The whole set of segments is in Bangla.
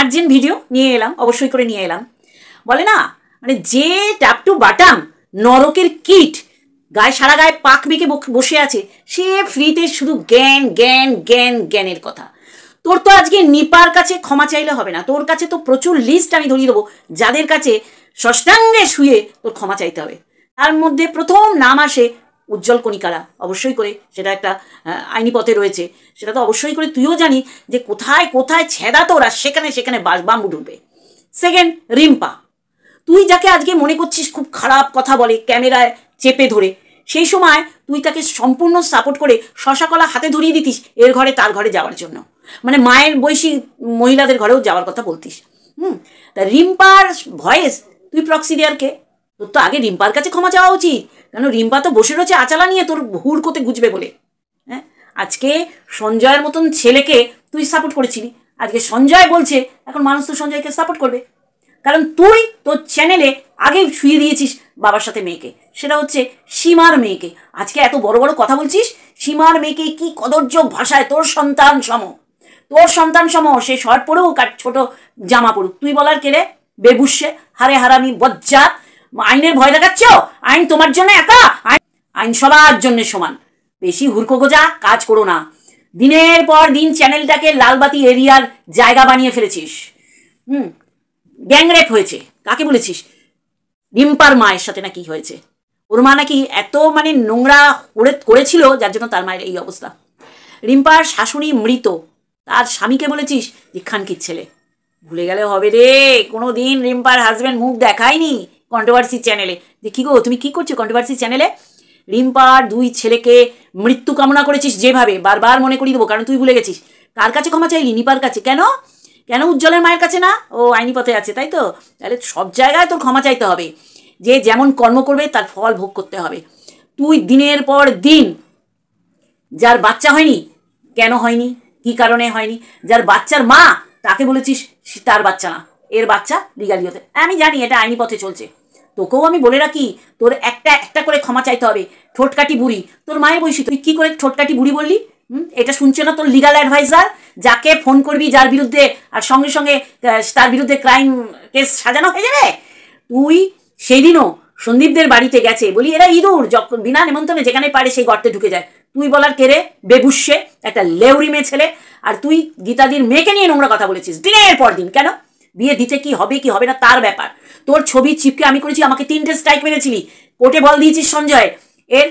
আর্জেন্ট ভিডিও নিয়ে এলাম অবশ্যই করে নিয়ে এলাম বলে না মানে যে ট্যাপ টু বাটাম নরকের কিট গায়ে সারা গায়ে পাক বেঁকে বসে আছে সে ফ্রিতে শুধু জ্ঞান জ্ঞান জ্ঞান জ্ঞানের কথা তোর তো আজকে নিপার কাছে ক্ষমা চাইলে হবে না তোর কাছে তো প্রচুর লিস্ট আমি ধরিয়ে দেবো যাদের কাছে সষ্টাঙ্গে শুয়ে তোর ক্ষমা চাইতে হবে তার মধ্যে প্রথম নাম আসে উজ্জ্বল কণিকারা অবশ্যই করে সেটা একটা আইনি পথে রয়েছে সেটা তো অবশ্যই করে তুইও জানি যে কোথায় কোথায় ছেদা তোরা সেখানে সেখানে বাস বাম্বু ঢুকবে সেকেন্ড রিম্পা তুই যাকে আজকে মনে করছিস খুব খারাপ কথা বলে ক্যামেরায় চেপে ধরে সেই সময় তুই তাকে সম্পূর্ণ সাপোর্ট করে শশাকলা হাতে ধরিয়ে দিতিস এর ঘরে তার ঘরে যাওয়ার জন্য মানে মায়ের বয়সী মহিলাদের ঘরেও যাওয়ার কথা বলতিস হুম তা রিম্পার ভয়েস তুই প্রক্সিডিয়ারকে তোর তো আগে রিম্পার কাছে ক্ষমা চাওয়া উচিত কেন রিম্পা তো বসে রয়েছে আচালা নিয়ে তোর হুড় কোথায় গুজবে বলে হ্যাঁ আজকে সঞ্জয়ের মতন ছেলেকে তুই সাপোর্ট করেছিলি আজকে সঞ্জয় বলছে এখন মানুষ তো সঞ্জয়কে সাপোর্ট করবে কারণ তুই তোর চ্যানেলে আগে শুয়ে দিয়েছিস বাবার সাথে মেয়েকে সেটা হচ্ছে সীমার মেয়েকে আজকে এত বড় বড় কথা বলছিস সীমার মেয়েকে কি কদর্য ভাষায় তোর সন্তান সম তোর সন্তান সম সে শর্ট পরেও কাট ছোট জামা পড়ুক তুই বলার কেড়ে বেবুসে হারে হারামি বজ্জা আইনের ভয় দেখাচ্ছ আইন তোমার জন্য একা আইন সবার জন্য সমান বেশি হুড়কো গোজা কাজ করো না দিনের পর দিন চ্যানেলটাকে লালবাতি এরিয়ার জায়গা বানিয়ে ফেলেছিস হুম গ্যাংরেপ হয়েছে কাকে বলেছিস রিম্পার মায়ের সাথে নাকি হয়েছে ওর মা নাকি এত মানে নোংরা করেছিল যার জন্য তার মায়ের এই অবস্থা রিম্পার শাশুড়ি মৃত তার স্বামীকে বলেছিস যে খানকির ছেলে ভুলে গেলে হবে রে কোনো দিন রিম্পার হাজব্যান্ড মুখ দেখায়নি কন্ট্রোভার্সি চ্যানেলে যে কী গো তুমি কি করছো কন্ট্রোভার্সি চ্যানেলে রিম্পার দুই ছেলেকে মৃত্যু কামনা করেছিস যেভাবে বারবার মনে করিয়ে দেবো কারণ তুই ভুলে গেছিস কার কাছে ক্ষমা চাইলি নিপার কাছে কেন কেন উজ্জ্বলের মায়ের কাছে না ও আইনি পথে আছে তাই তো তাহলে সব জায়গায় তোর ক্ষমা চাইতে হবে যে যেমন কর্ম করবে তার ফল ভোগ করতে হবে তুই দিনের পর দিন যার বাচ্চা হয়নি কেন হয়নি কি কারণে হয়নি যার বাচ্চার মা তাকে বলেছিস তার বাচ্চা না এর বাচ্চা হতে আমি জানি এটা আইনি পথে চলছে তোকেও আমি বলে রাখি তোর একটা একটা করে ক্ষমা চাইতে হবে ঠোঁটকাটি বুড়ি তোর মায়ের বৈশী তুই কী করে ঠোঁটকাটি বুড়ি বললি এটা শুনছে না তোর লিগাল অ্যাডভাইজার যাকে ফোন করবি যার বিরুদ্ধে আর সঙ্গে সঙ্গে তার বিরুদ্ধে ক্রাইম কেস সাজানো হয়ে যাবে তুই সেদিনও সন্দীপদের বাড়িতে গেছে বলি এরা ইঁদুর যখন বিনা নেমন্তণে যেখানে পারে সেই গর্তে ঢুকে যায় তুই বলার কেরে বেবুসে একটা লেউরি মেয়ে ছেলে আর তুই গীতাদির মেয়েকে নিয়ে নোংরা কথা বলেছিস দিনের পর দিন কেন বিয়ে দিতে কি হবে কি হবে না তার ব্যাপার তোর ছবি চিপকে আমি করেছি আমাকে তিনটে স্ট্রাইক মেরেছিলি কোর্টে বল দিয়েছিস সঞ্জয় এর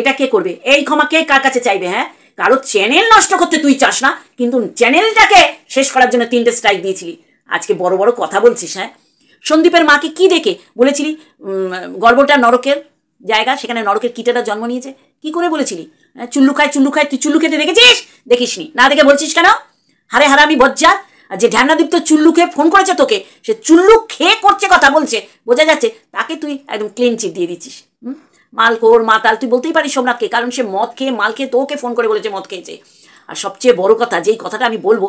এটা কে করবে এই ক্ষমা কে কার কাছে চাইবে হ্যাঁ কারো চ্যানেল নষ্ট করতে তুই চাস না কিন্তু চ্যানেলটাকে শেষ করার জন্য তিনটে স্ট্রাইক দিয়েছিলি আজকে বড় বড় কথা বলছিস হ্যাঁ সন্দীপের মাকে কি দেখে বলেছিলি গর্বটা নরকের জায়গা সেখানে নরকের কিটাটা জন্ম নিয়েছে কি করে বলেছিলি হ্যাঁ, চুল্লু খায় চুল্লু খায় তুই চুল্লু খেতে দেখেছিস দেখিসনি না দেখে বলছিস কেন হারে আমি বজ্জা আর যে ধ্যানাদীপ তো চুল্লু খেয়ে ফোন করেছে তোকে সে চুল্লু খেয়ে করছে কথা বলছে বোঝা যাচ্ছে তাকে তুই একদম ক্লিন চিট দিয়ে দিচ্ছিস হুম কোর মাতাল তুই বলতেই পারিস সোমনাথকে কারণ সে মদ খেয়ে মাল খেয়ে তোকে ফোন করে বলেছে মদ খেয়েছে আর সবচেয়ে বড় কথা যেই কথাটা আমি বলবো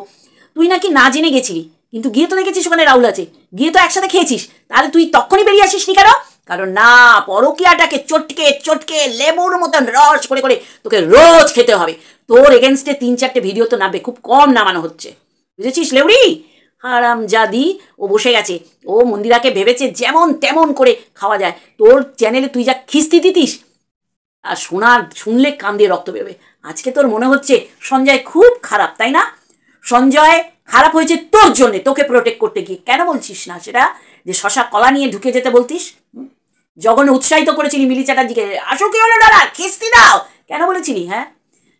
তুই নাকি না জেনে গেছিলি কিন্তু গিয়ে তো দেখেছিস ওখানে রাহুল আছে গিয়ে তো একসাথে খেয়েছিস তাহলে তুই তখনই বেরিয়ে আসিস নি কেন কারণ না পরকিয়াটাকে চটকে চটকে লেবুর মতন রস করে করে তোকে রোজ খেতে হবে তোর এগেনস্টে তিন চারটে ভিডিও তো নামবে খুব কম নামানো হচ্ছে বুঝেছিস লেউড়ি হারাম জাদি ও বসে গেছে ও মন্দিরাকে ভেবেছে যেমন তেমন করে খাওয়া যায় তোর চ্যানেলে তুই যা খিস্তি দিতিস আর শোনার শুনলে কান দিয়ে রক্ত বেরোবে আজকে তোর মনে হচ্ছে সঞ্জয় খুব খারাপ তাই না সঞ্জয় খারাপ হয়েছে তোর জন্যে তোকে প্রোটেক্ট করতে গিয়ে কেন বলছিস না সেটা যে শশা কলা নিয়ে ঢুকে যেতে বলতিস জগনে উৎসাহিত করেছিলি মিলি চ্যাটার্জিকে আসো কি হলো দাদা খিস্তি দাও কেন বলেছিলি হ্যাঁ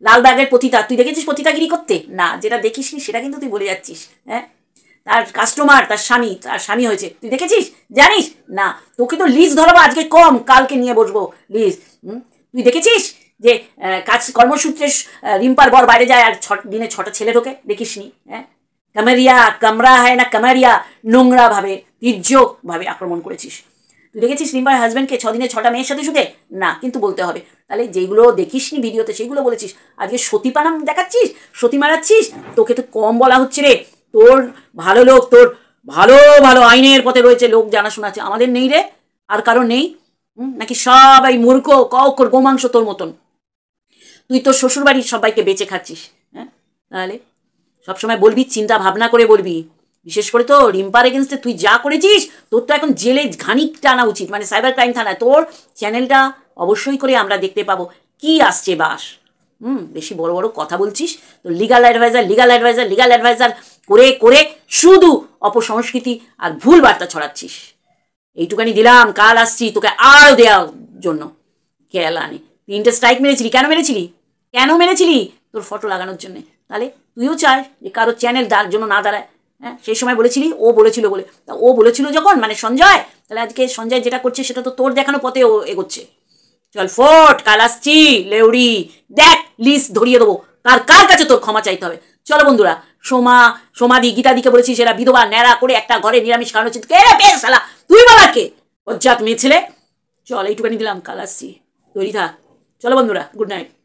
লাল ব্যাগের পতিতা তুই দেখেছিস পতিতাগিরি করতে না যেটা দেখিস নি সেটা কিন্তু তুই বলে যাচ্ছিস হ্যাঁ তার কাস্টমার তার স্বামী তার স্বামী হয়েছে তুই দেখেছিস জানিস না তোকে তো লিজ ধরাবো আজকে কম কালকে নিয়ে বসবো লিজ তুই দেখেছিস যে কাজ কর্মসূত্রে রিম্পার বর বাইরে যায় আর ছ দিনে ছটা ছেলে ঢোকে দেখিস নি হ্যাঁ কামেরিয়া কামরা হয় না কামারিয়া নোংরাভাবে তীর্যকভাবে আক্রমণ করেছিস তুই দেখেছিস রিম্পার হাজব্যান্ডকে ছদিনে ছটা মেয়ের সাথে শুতে না কিন্তু বলতে হবে তাহলে যেগুলো দেখিসনি ভিডিওতে সেগুলো বলেছিস আজকে সতীপানাম দেখাচ্ছিস সতী মারাচ্ছিস তোকে তো কম বলা হচ্ছে রে তোর ভালো লোক তোর ভালো ভালো আইনের পথে রয়েছে লোক জানাশোনা আছে আমাদের নেই রে আর কারো নেই নাকি সবাই মূর্খ কর গোমাংস তোর মতন তুই তোর শ্বশুরবাড়ির সবাইকে বেঁচে খাচ্ছিস হ্যাঁ তাহলে সবসময় বলবি চিন্তা ভাবনা করে বলবি বিশেষ করে তো রিম্পার এগেনস্টে তুই যা করেছিস তোর তো এখন জেলে ঘানি টানা উচিত মানে সাইবার ক্রাইম থানায় তোর চ্যানেলটা অবশ্যই করে আমরা দেখতে পাবো কি আসছে বাস হুম বেশি বড় বড় কথা বলছিস তো legal adviser legal adviser legal adviser করে করে শুধু অপসংস্কৃতি আর ভুল বার্তা ছড়াচ্ছিস এইটুকানি দিলাম কাল আসছি তোকে আরও দেওয়ার জন্য খেয়াল আনে তিনটে স্ট্রাইক মেরেছিলি কেন মেরেছিলি কেন মেরেছিলি তোর ফটো লাগানোর জন্যে তাহলে তুইও চাস যে কারো চ্যানেল দার জন্য না দাঁড়ায় হ্যাঁ সেই সময় বলেছিলি ও বলেছিল বলে ও বলেছিল যখন মানে সঞ্জয় তাহলে আজকে সঞ্জয় যেটা করছে সেটা তো তোর দেখানো পথে ও এগোচ্ছে চল ফোট কাল আসছি লেউড়ি দেখ লিস্ট ধরিয়ে দেবো কার কার কাছে তোর ক্ষমা চাইতে হবে চলো বন্ধুরা সোমা সোমাদি গীতাদিকে বলেছি সেরা বিধবা ন্যাড়া করে একটা ঘরে নিরামিষ খাওয়ানো উচিত কে বেশ সালা তুই বাবা কে ওর মেয়ে ছেলে চল এইটুকানি দিলাম কাল আসছি তৈরি থাক চলো বন্ধুরা গুড নাইট